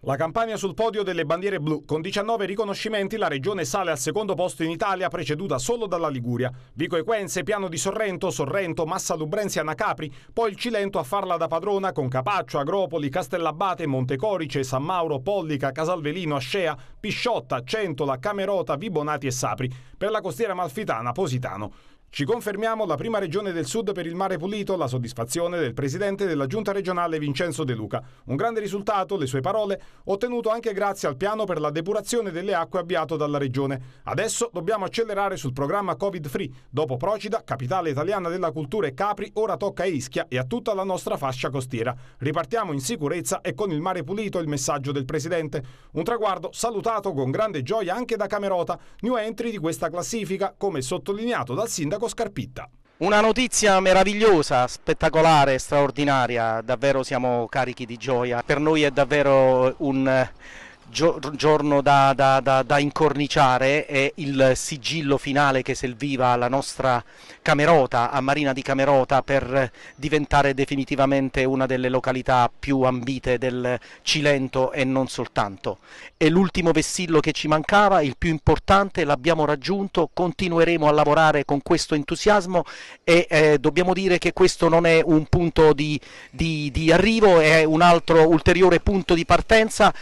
La campagna sul podio delle bandiere blu. Con 19 riconoscimenti la regione sale al secondo posto in Italia, preceduta solo dalla Liguria. Vico Equense, Piano di Sorrento, Sorrento, Massa Lubrenzia, Anacapri, poi il Cilento a farla da padrona con Capaccio, Agropoli, Castellabate, Montecorice, San Mauro, Pollica, Casalvelino, Ascea, Pisciotta, Centola, Camerota, Vibonati e Sapri. Per la costiera malfitana, Positano. Ci confermiamo la prima regione del sud per il mare pulito, la soddisfazione del presidente della giunta regionale Vincenzo De Luca. Un grande risultato, le sue parole, ottenuto anche grazie al piano per la depurazione delle acque avviato dalla regione. Adesso dobbiamo accelerare sul programma Covid Free. Dopo Procida, capitale italiana della cultura e Capri, ora tocca a Ischia e a tutta la nostra fascia costiera. Ripartiamo in sicurezza e con il mare pulito il messaggio del presidente. Un traguardo salutato con grande gioia anche da Camerota, new entry di questa classifica, come sottolineato dal sindaco sindaco Scarpitta. Una notizia meravigliosa, spettacolare, straordinaria, davvero siamo carichi di gioia. Per noi è davvero un giorno da, da, da, da, incorniciare è il sigillo finale che serviva alla nostra Camerota, a Marina di Camerota, per diventare definitivamente una delle località più ambite del Cilento e non soltanto. È l'ultimo vessillo che ci mancava, il più importante, l'abbiamo raggiunto, continueremo a lavorare con questo entusiasmo e eh, dobbiamo dire che questo non è un punto di, di, di arrivo, è un altro ulteriore punto di partenza.